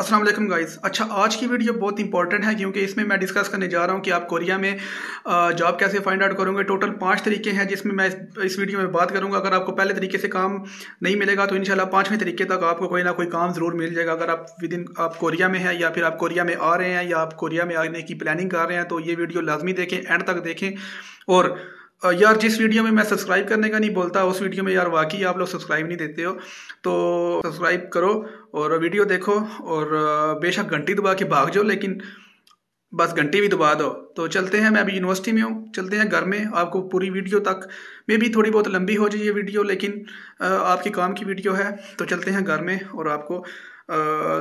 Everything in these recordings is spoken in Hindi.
असलम गाइज़ गाइस अच्छा आज की वीडियो बहुत इंपॉर्टेंट है क्योंकि इसमें मैं डिस्कस करने जा रहा हूँ कि आप कोरिया में जॉब कैसे फाइंड आउट करोगे टोटल पांच तरीके हैं जिसमें मैं इस वीडियो में बात करूँगा अगर आपको पहले तरीके से काम नहीं मिलेगा तो शाला पाँचवें तरीके तक आपको कोई ना कोई काम ज़रूर मिल जाएगा अगर आप विद इन आप कोरिया में हैं या फिर आप कोरिया में आ रहे हैं या आप कोरिया में आने की प्लानिंग कर रहे हैं तो ये वीडियो लाजमी देखें एंड तक देखें और यार जिस वीडियो में मैं सब्सक्राइब करने का नहीं बोलता उस वीडियो में यार वाकई आप लोग सब्सक्राइब नहीं देते हो तो सब्सक्राइब करो और वीडियो देखो और बेशक घंटी दबा के भाग जाओ लेकिन बस घंटी भी दबा दो तो चलते हैं मैं अभी यूनिवर्सिटी में हूँ चलते हैं घर में आपको पूरी वीडियो तक मे भी थोड़ी बहुत लंबी हो जाए ये वीडियो लेकिन आपके काम की वीडियो है तो चलते हैं घर में और आपको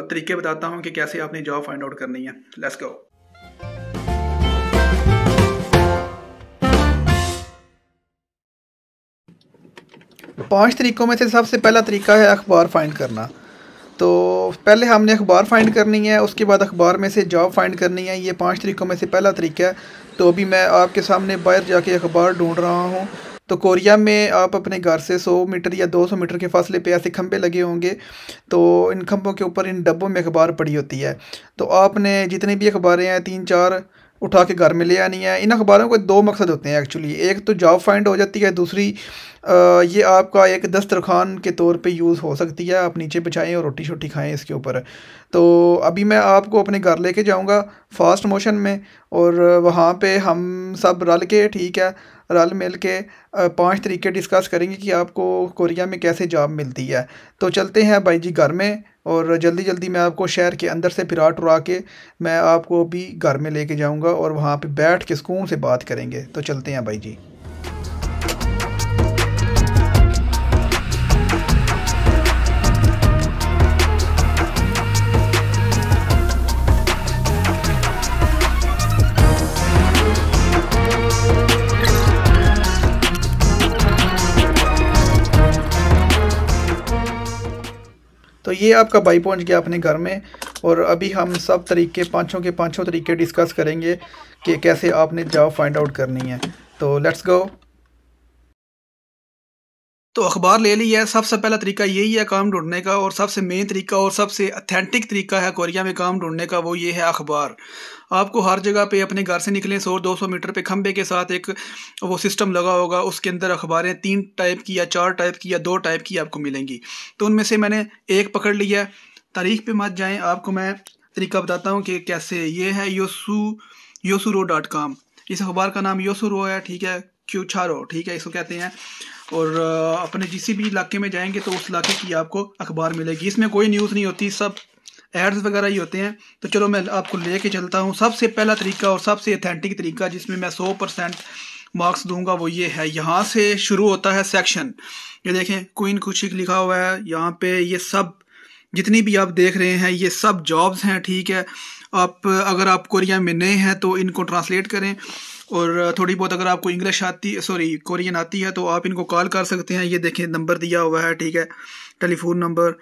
तरीके बताता हूँ कि कैसे आपने जॉब फाइंड आउट करनी है लेट्स गो पांच तरीक़ों में से सबसे पहला तरीका है अखबार फाइंड करना तो पहले हमने अखबार फाइंड करनी है उसके बाद अखबार में से जॉब फाइंड करनी है ये पांच तरीक़ों में से पहला तरीका है तो अभी मैं आपके सामने बाहर जाके अखबार ढूंढ रहा हूँ तो कोरिया में आप अपने घर से 100 मीटर या 200 मीटर के फासले पे ऐसे खंभे लगे होंगे तो इन खंभों के ऊपर इन डब्बों में अखबार पड़ी होती है तो आपने जितने भी अखबारें हैं तीन चार उठा के घर में ले आनी है इन अखबारों के दो मकसद होते हैं एक्चुअली एक तो जॉब फाइंड हो जाती है दूसरी आ, ये आपका एक दस्तरखान के तौर पे यूज़ हो सकती है आप नीचे बिछाएं और रोटी शोटी खाएं इसके ऊपर तो अभी मैं आपको अपने घर लेके जाऊंगा फास्ट मोशन में और वहाँ पे हम सब रल के ठीक है रल मिल के पाँच तरीके डिस्कस करेंगे कि आपको कोरिया में कैसे जॉब मिलती है तो चलते हैं भाई जी घर में और जल्दी जल्दी मैं आपको शहर के अंदर से फिरा टुरा के मैं आपको भी घर में लेके जाऊंगा और वहाँ पे बैठ के सुकून से बात करेंगे तो चलते हैं भाई जी तो ये आपका भाई पहुंच गया अपने घर में और अभी हम सब तरीके पाँचों के पाँचों तरीके डिस्कस करेंगे कि कैसे आपने जॉब फाइंड आउट करनी है तो लेट्स गो तो अखबार ले लिया है सबसे पहला तरीका यही है काम ढूंढने का और सबसे मेन तरीका और सबसे अथेंटिक तरीका है कोरिया में काम ढूंढने का वो ये है अखबार आपको हर जगह पे अपने घर से निकलें सौ दो सौ मीटर पे खंबे के साथ एक वो सिस्टम लगा होगा उसके अंदर अखबारें तीन टाइप की या चार टाइप की या दो टाइप की आपको मिलेंगी तो उनमें से मैंने एक पकड़ लिया तारीख पर मत जाएँ आपको मैं तरीका बताता हूँ कि कैसे ये है योसू योसू डॉट इस अखबार का नाम योसू है ठीक है क्यूछारो ठीक है इसको कहते हैं और अपने जिस भी इलाके में जाएंगे तो उस इलाके की आपको अखबार मिलेगी इसमें कोई न्यूज़ नहीं होती सब एड्स वगैरह ही होते हैं तो चलो मैं आपको लेके चलता हूँ सबसे पहला तरीका और सबसे अथेंटिक तरीका जिसमें मैं सौ परसेंट मार्क्स दूंगा वो ये है यहाँ से शुरू होता है सेक्शन ये देखें क्वीन खुशी लिखा हुआ है यहाँ पे ये सब जितनी भी आप देख रहे हैं ये सब जॉब्स हैं ठीक है आप अगर आप कोरिया में नए हैं तो इनको ट्रांसलेट करें और थोड़ी बहुत अगर आपको इंग्लिश आती सॉरी कोरियन आती है तो आप इनको कॉल कर सकते हैं ये देखें नंबर दिया हुआ है ठीक है telephone number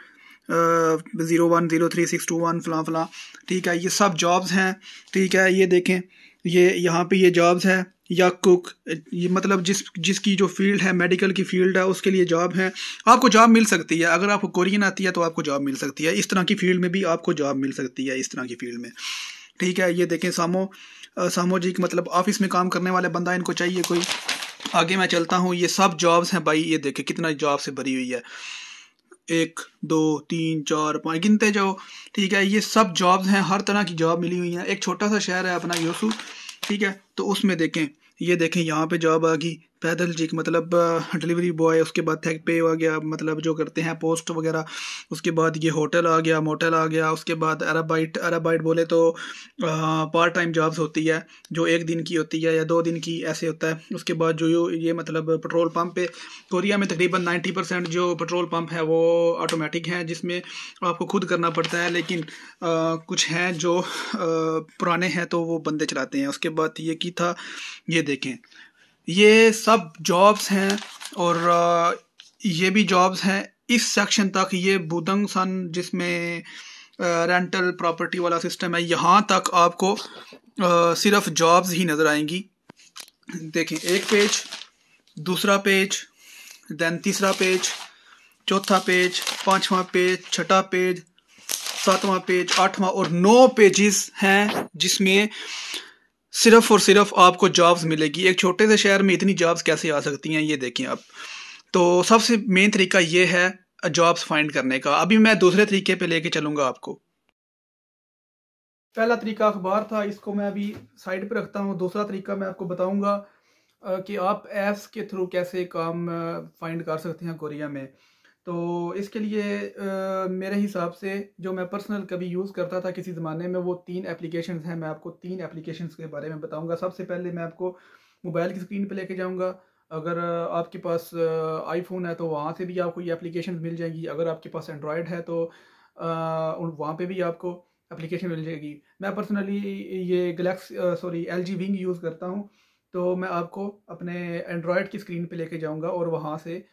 zero one zero three six two one फ़लाँ फ़लाँ ठीक है ये सब जॉब्स हैं ठीक है ये देखें ये यहाँ पे ये जॉब्स है या कुक ये मतलब जिस जिसकी जो फील्ड है मेडिकल की फील्ड है उसके लिए जॉब है आपको जॉब मिल सकती है अगर आपको कोरियन आती है तो आपको जॉब मिल सकती है इस तरह की फील्ड में भी आपको जॉब मिल सकती है इस तरह की फील्ड में ठीक है ये देखें सामो सामोजिक मतलब ऑफिस में काम करने वाले बंदा इनको चाहिए कोई आगे मैं चलता हूँ ये सब जॉब्स हैं भाई ये देखे कितना जॉब से भरी हुई है एक दो तीन चार पाँच गिनते जाओ ठीक है ये सब जॉब्स हैं हर तरह की जॉब मिली हुई हैं एक छोटा सा शहर है अपना यूसू ठीक है तो उसमें देखें ये देखें यहाँ पे जॉब आ गई पैदल जी मतलब डिलीवरी बॉय उसके बाद थैक पे आ गया मतलब जो करते हैं पोस्ट वगैरह उसके बाद ये होटल आ गया मोटल आ गया उसके बाद अराबाइट अराबाइट बोले तो पार्ट टाइम जॉब्स होती है जो एक दिन की होती है या दो दिन की ऐसे होता है उसके बाद जो ये मतलब पेट्रोल पम्प पे कोरिया में तकरीबन नाइन्टी परसेंट जो पेट्रोल पम्प है वो ऑटोमेटिक हैं जिसमें आपको खुद करना पड़ता है लेकिन आ, कुछ हैं जो आ, पुराने हैं तो वो बंदे चलाते हैं उसके बाद ये की था ये देखें ये सब जॉब्स हैं और ये भी जॉब्स हैं इस सेक्शन तक ये बुदंग सन जिसमें रेंटल प्रॉपर्टी वाला सिस्टम है यहाँ तक आपको सिर्फ जॉब्स ही नज़र आएंगी देखें एक पेज दूसरा पेज दैन तीसरा पेज चौथा पेज पांचवा पेज छठा पेज सातवां पेज आठवां और नौ पेजेस हैं जिसमें सिर्फ और सिर्फ आपको जॉब्स मिलेगी एक छोटे से शहर में इतनी जॉब्स कैसे आ सकती हैं ये देखें आप तो सबसे मेन तरीका ये है जॉब्स फाइंड करने का अभी मैं दूसरे तरीके पे लेके चलूंगा आपको पहला तरीका अखबार था इसको मैं अभी साइड पर रखता हूँ दूसरा तरीका मैं आपको बताऊंगा कि आप एप्स के थ्रू कैसे काम फाइंड कर सकते हैं कोरिया में तो इसके लिए आ, मेरे हिसाब से जो मैं पर्सनल कभी यूज़ करता था किसी ज़माने में वो तीन एप्लीकेशंस हैं मैं आपको तीन एप्लीकेशंस के बारे में बताऊंगा सबसे पहले मैं आपको मोबाइल की स्क्रीन पे लेके जाऊंगा अगर आपके पास आईफोन है तो वहाँ से भी आपको ये एप्लीकेशन मिल जाएंगी अगर आपके पास एंड्रॉयड है तो वहाँ पर भी आपको एप्लीकेशन मिल जाएगी मैं पर्सनली ये Galaxy sorry L G wing use करता हूँ तो मैं आपको अपने एंड्रॉयड की स्क्रीन पर लेके जाऊँगा और वहाँ से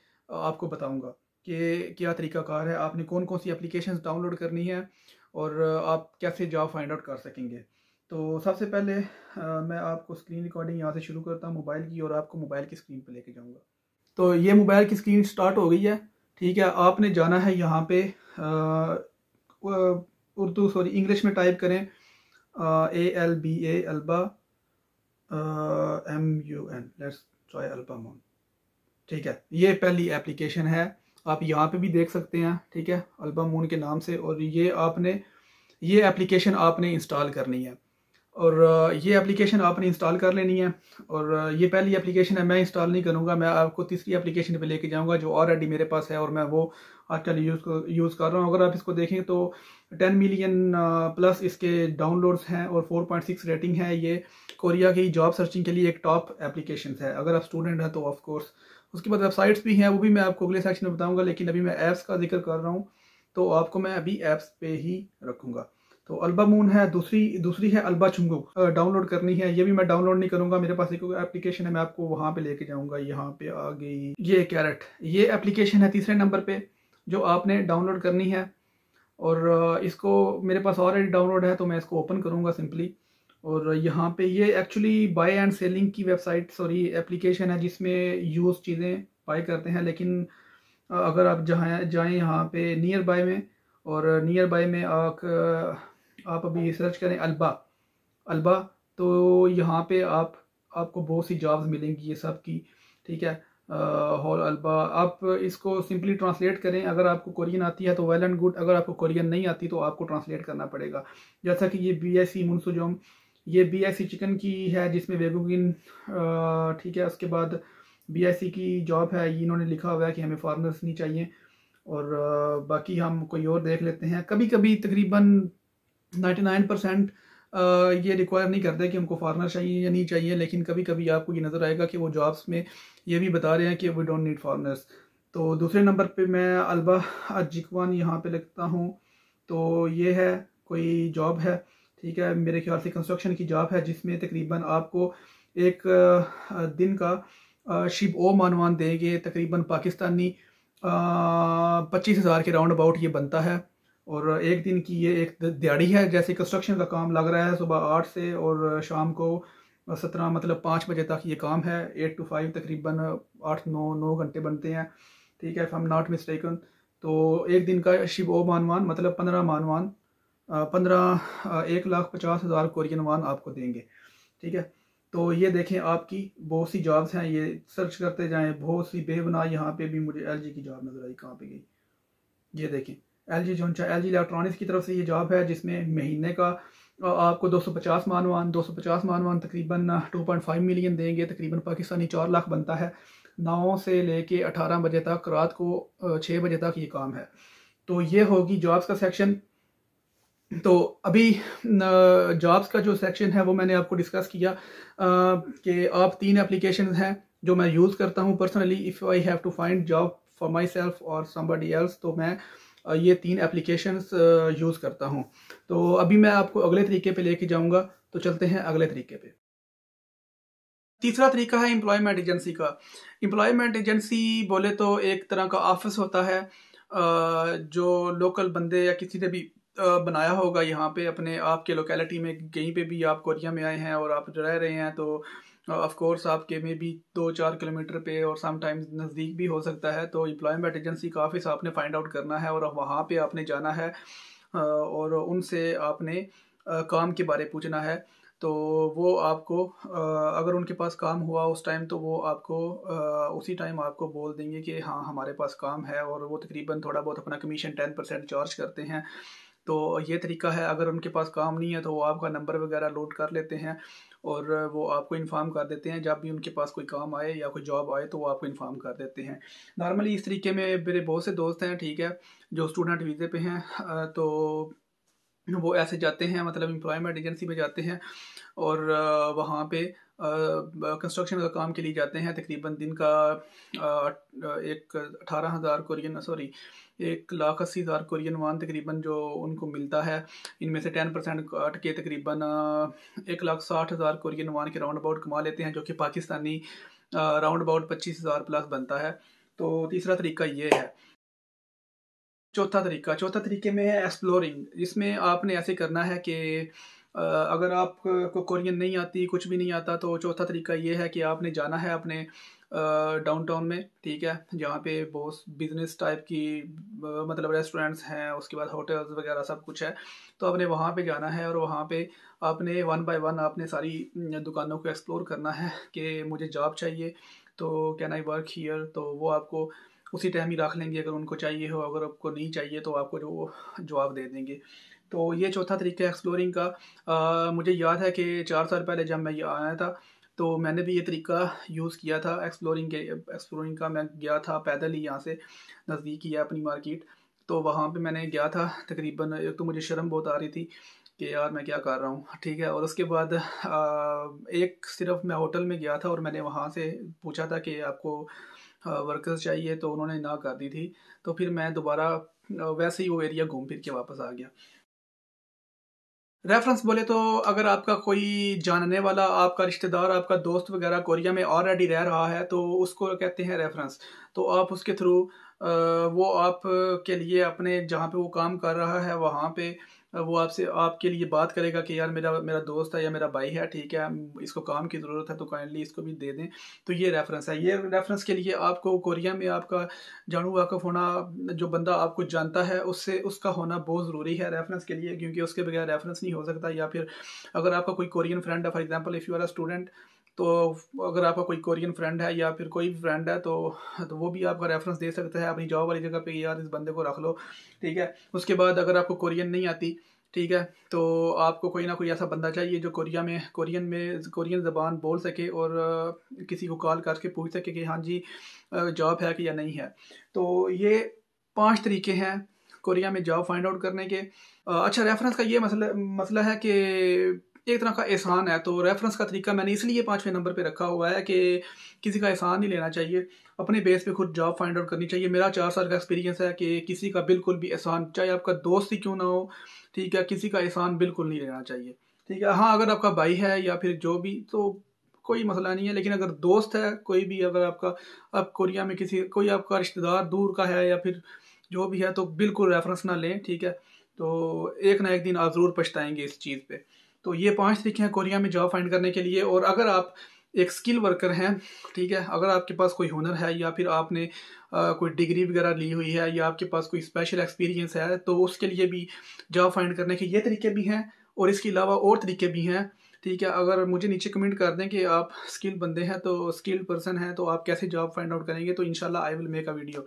आपको बताऊँगा कि क्या तरीकाकार है आपने कौन कौन सी एप्लीकेशन डाउनलोड करनी है और आप कैसे जॉब फाइंड आउट कर सकेंगे तो सबसे पहले आ, मैं आपको स्क्रीन रिकॉर्डिंग यहाँ से शुरू करता हूँ मोबाइल की और आपको मोबाइल की स्क्रीन पर लेके जाऊँगा तो ये मोबाइल की स्क्रीन स्टार्ट हो गई है ठीक है आपने जाना है यहाँ पे उर्दू सॉरी इंग्लिश में टाइप करें A L B A Alba M U N let's try Albamon ठीक है ये पहली एप्लीकेशन है आप यहाँ पे भी देख सकते हैं ठीक है अल्बम मून के नाम से और ये आपने ये एप्लीकेशन आपने इंस्टॉल करनी है और ये एप्लीकेशन आपने इंस्टॉल कर लेनी है और ये पहली एप्लीकेशन है मैं इंस्टॉल नहीं करूँगा मैं आपको तीसरी एप्लीकेशन पे लेके जाऊँगा जो ऑलरेडी मेरे पास है और मैं वो आजकल यूज़ यूज़ कर रहा हूँ अगर आप इसको देखें तो 10 मिलियन प्लस इसके डाउनलोड्स हैं और 4.6 रेटिंग है ये कोरिया की जॉब सर्चिंग के लिए एक टॉप एप्लीकेशन है अगर आप स्टूडेंट हैं तो ऑफकोर्स उसके बाद वेबसाइट्स भी हैं वो भी मैं आपको अगले सेक्शन में बताऊंगा लेकिन अभी मैं ऐप्स का जिक्र कर रहा हूँ तो आपको मैं अभी ऐप्स पे ही रखूंगा तो अल्बा मून है दूसरी दूसरी है अल्बा चुंगो डाउनलोड करनी है ये भी मैं डाउनलोड नहीं करूंगा मेरे पास एक एप्लीकेशन है मैं आपको वहाँ पे लेके जाऊंगा यहाँ पे आ गई ये कैरेट ये एप्लीकेशन है तीसरे नंबर पे जो आपने डाउनलोड करनी है और इसको मेरे पास ऑलरेडी डाउनलोड है तो मैं इसको ओपन करूँगा सिंपली और यहाँ पे ये एक्चुअली बाय एंड सेलिंग की वेबसाइट सॉरी एप्लीकेशन है जिसमें यूज चीज़ें बाय करते हैं लेकिन अगर आप जहाँ जाएँ यहाँ पे नियर बाय में और नियर बाय में आप आप अभी सर्च करें अलबा अल्बा तो यहाँ पे आप आपको बहुत सी जॉब्स मिलेंगी ये सब की ठीक है हॉल अलबा आप इसको सिंपली ट्रांसलेट करें अगर आपको कोरियन आती है तो वेल एंड गुड अगर आपको कोरियन नहीं आती तो आपको ट्रांसलेट करना पड़ेगा जैसा कि ये बी एस सी मुनसुजोम ये सी चिकन की है जिसमें वेगोगिन ठीक है उसके बाद सी की जॉब है इन्होंने लिखा हुआ है कि हमें फार्मर्स नहीं चाहिए और बाकी हम कोई और देख लेते हैं कभी कभी तकरीबन नाइन परसेंट ये रिक्वायर नहीं करते कि हमको फार्मर चाहिए या नहीं चाहिए लेकिन कभी कभी आपको ये नज़र आएगा कि वो जॉब्स में ये भी बता रहे हैं कि वी डोंट नीड फार्मर्स तो दूसरे नंबर पे मैं अलबा अजिकवान यहाँ पे लिखता हूँ तो ये है कोई जॉब है ठीक है मेरे ख्याल से कंस्ट्रक्शन की जॉब है जिसमें तकरीबन आपको एक दिन का शिप ओ मानवान देंगे तकरीबन पाकिस्तानी पच्चीस हज़ार के राउंड अबाउट ये बनता है और एक दिन की ये एक दिहाड़ी है जैसे कंस्ट्रक्शन का काम लग रहा है सुबह आठ से और शाम को सत्रह मतलब पाँच बजे तक ये काम है एट टू फाइव तकरीबन आठ नौ नौ घंटे बनते हैं ठीक है इफ़ नॉट मिस्टेकन तो एक दिन का शिव ओ मानवान मतलब पंद्रह मानवान पंद्रह एक लाख पचास हज़ार कोरियन वान आपको देंगे ठीक है तो ये देखें आपकी बहुत सी जॉब्स हैं ये सर्च करते जाएं बहुत सी बेबना यहाँ पे भी मुझे एलजी की जॉब नज़र आई कहाँ पे गई ये देखें एल जी जो एल जी इलेक्ट्रॉनिक्स की तरफ से ये जॉब है जिसमें महीने का आपको 250 मानवान 250 मानवान तकरीबन 2.5 मिलियन देंगे तकरीबन पाकिस्तानी चार लाख बनता है नौ से लेके अठारह बजे तक रात को छः बजे तक ये काम है तो ये होगी जॉब्स का सेक्शन तो अभी जॉब्स का जो सेक्शन है वो मैंने आपको डिस्कस किया कि आप तीन एप्लीकेशन हैं जो मैं यूज़ करता हूँ personally if I have to find job for my self और समबडी एल्स तो मैं ये तीन एप्लीकेशंस यूज़ करता हूँ तो अभी मैं आपको अगले तरीके पे लेके जाऊँगा तो चलते हैं अगले तरीके पे तीसरा तरीका है एम्प्लॉयमेंट एजेंसी का एम्प्लॉयमेंट एजेंसी बोले तो एक तरह का ऑफिस होता है जो लोकल बंदे या किसी ने भी बनाया होगा यहाँ पे अपने आपके लोकेलिटी में कहीं पे भी आप कोरिया में आए हैं और आप रह रहे हैं तो ऑफ कोर्स आपके में भी दो चार किलोमीटर पे और समटाइम्स नज़दीक भी हो सकता है तो एम्प्लॉयमेंट एजेंसी का ऑफिस आपने फाइंड आउट करना है और वहाँ पे आपने जाना है और उनसे आपने काम के बारे पूछना है तो वो आपको अगर उनके पास काम हुआ उस टाइम तो वो आपको उसी टाइम आपको बोल देंगे कि हाँ हमारे पास काम है और वो तकरीबन थोड़ा बहुत अपना कमीशन टेन परसेंट चार्ज करते हैं तो ये तरीका है अगर उनके पास काम नहीं है तो वो आपका नंबर वगैरह लोड कर लेते हैं और वो आपको इन्फॉर्म कर देते हैं जब भी उनके पास कोई काम आए या कोई जॉब आए तो वो आपको इन्फॉर्म कर देते हैं नॉर्मली इस तरीके में मेरे बहुत से दोस्त हैं ठीक है जो स्टूडेंट वीज़े पे हैं तो वो ऐसे जाते हैं मतलब एम्प्लॉयमेंट एजेंसी में जाते हैं और वहाँ पे कंस्ट्रक्शन का काम के लिए जाते हैं तकरीबन दिन का एक अठारह हज़ार कुरियन सॉरी एक लाख अस्सी हज़ार कुरियन वान तकरीबन जो उनको मिलता है इनमें से टेन परसेंट काट के तकरीबन एक लाख साठ हज़ार कुरियन वान के राउंड अबाउट कमा लेते हैं जो कि पाकिस्तानी राउंड अबाउट पच्चीस हज़ार प्लस बनता है तो तीसरा तरीका ये है चौथा तरीका चौथा तरीके में है एक्सप्लोरिंग जिसमें आपने ऐसे करना है कि अगर आप को कोरियन नहीं आती कुछ भी नहीं आता तो चौथा तरीका ये है कि आपने जाना है अपने डाउनटाउन में ठीक है जहाँ पे बहुत बिजनेस टाइप की मतलब रेस्टोरेंट्स हैं उसके बाद होटल्स वगैरह सब कुछ है तो आपने वहाँ पे जाना है और वहाँ पे आपने वन बाय वन आपने सारी दुकानों को एक्सप्लोर करना है कि मुझे जॉब चाहिए तो कैन आई वर्क हीयर तो वो आपको उसी टाइम ही रख लेंगे अगर उनको चाहिए हो अगर आपको नहीं चाहिए तो आपको जो जवाब दे देंगे तो ये चौथा तरीका है एक्सप्लोरिंग का आ, मुझे याद है कि चार साल पहले जब मैं आया था तो मैंने भी ये तरीका यूज़ किया था एक्सप्लोरिंग के एक्सप्लोरिंग का मैं गया था पैदल ही यहाँ से नज़दीक ही है अपनी मार्केट तो वहाँ पे मैंने गया था तकरीबन एक तो मुझे शर्म बहुत आ रही थी कि यार मैं क्या कर रहा हूँ ठीक है और उसके बाद आ, एक सिर्फ मैं होटल में गया था और मैंने वहाँ से पूछा था कि आपको वर्कर्स चाहिए तो उन्होंने ना कर दी थी तो फिर मैं दोबारा वैसे ही वो एरिया घूम फिर के वापस आ गया रेफरेंस बोले तो अगर आपका कोई जानने वाला आपका रिश्तेदार आपका दोस्त वगैरह कोरिया में ऑलरेडी रह रहा है तो उसको कहते हैं रेफरेंस तो आप उसके थ्रू वो आप के लिए अपने जहाँ पे वो काम कर रहा है वहाँ पे वो आपसे आपके लिए बात करेगा कि यार मेरा मेरा दोस्त है या मेरा भाई है ठीक है इसको काम की ज़रूरत है तो काइंडली इसको भी दे दें तो ये रेफरेंस है ये रेफरेंस के लिए आपको कोरिया में आपका जानू वाकफ होना जो बंदा आपको जानता है उससे उसका होना बहुत ज़रूरी है रेफरेंस के लिए क्योंकि उसके बगैर रेफरेंस नहीं हो सकता या फिर अगर आपका कोई कोरियन फ्रेंड है for example if you are a student तो अगर आपका कोई कोरियन फ्रेंड है या फिर कोई भी फ्रेंड है तो तो वो भी आपका रेफरेंस दे सकता है अपनी जॉब वाली जगह पे यार इस बंदे को रख लो ठीक है उसके बाद अगर आपको कोरियन नहीं आती ठीक है तो आपको कोई ना कोई ऐसा बंदा चाहिए जो कोरिया में कोरियन में कोरियन ज़बान बोल सके और किसी को कॉल करके पूछ सके कि हाँ जी जॉब है कि या नहीं है तो ये पाँच तरीके हैं कोरिया में जॉब फाइंड आउट करने के अच्छा रेफरेंस का ये मसला मसला है कि एक तरह का एहसान है तो रेफरेंस का तरीका मैंने इसलिए पाँचवें नंबर पर रखा हुआ है कि किसी का एहसान नहीं लेना चाहिए अपने बेस पे खुद जॉब फाइंड आउट करनी चाहिए मेरा चार साल का एक्सपीरियंस है कि किसी का बिल्कुल भी एहसान चाहे आपका दोस्त ही क्यों ना हो ठीक है किसी का एहसान बिल्कुल नहीं लेना चाहिए ठीक है हाँ अगर आपका भाई है या फिर जो भी तो कोई मसला नहीं है लेकिन अगर दोस्त है कोई भी अगर आपका आप कोरिया में किसी कोई आपका रिश्तेदार दूर का है या फिर जो भी है तो बिल्कुल रेफरेंस ना लें ठीक है तो एक ना एक दिन आप ज़रूर पछताएंगे इस चीज़ पर तो ये पांच तरीके हैं कोरिया में जॉब फाइंड करने के लिए और अगर आप एक स्किल वर्कर हैं ठीक है अगर आपके पास कोई हुनर है या फिर आपने आ, कोई डिग्री वगैरह ली हुई है या आपके पास कोई स्पेशल एक्सपीरियंस है तो उसके लिए भी जॉब फाइंड करने के ये तरीके भी हैं और इसके अलावा और तरीके भी हैं ठीक है अगर मुझे नीचे कमेंट कर दें कि आप स्किल बंदे हैं तो स्किल पर्सन हैं तो आप कैसे जॉब फाइंड आउट करेंगे तो इनशाला I will make a video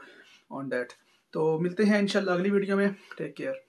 on that तो मिलते हैं इनशाला अगली वीडियो में टेक केयर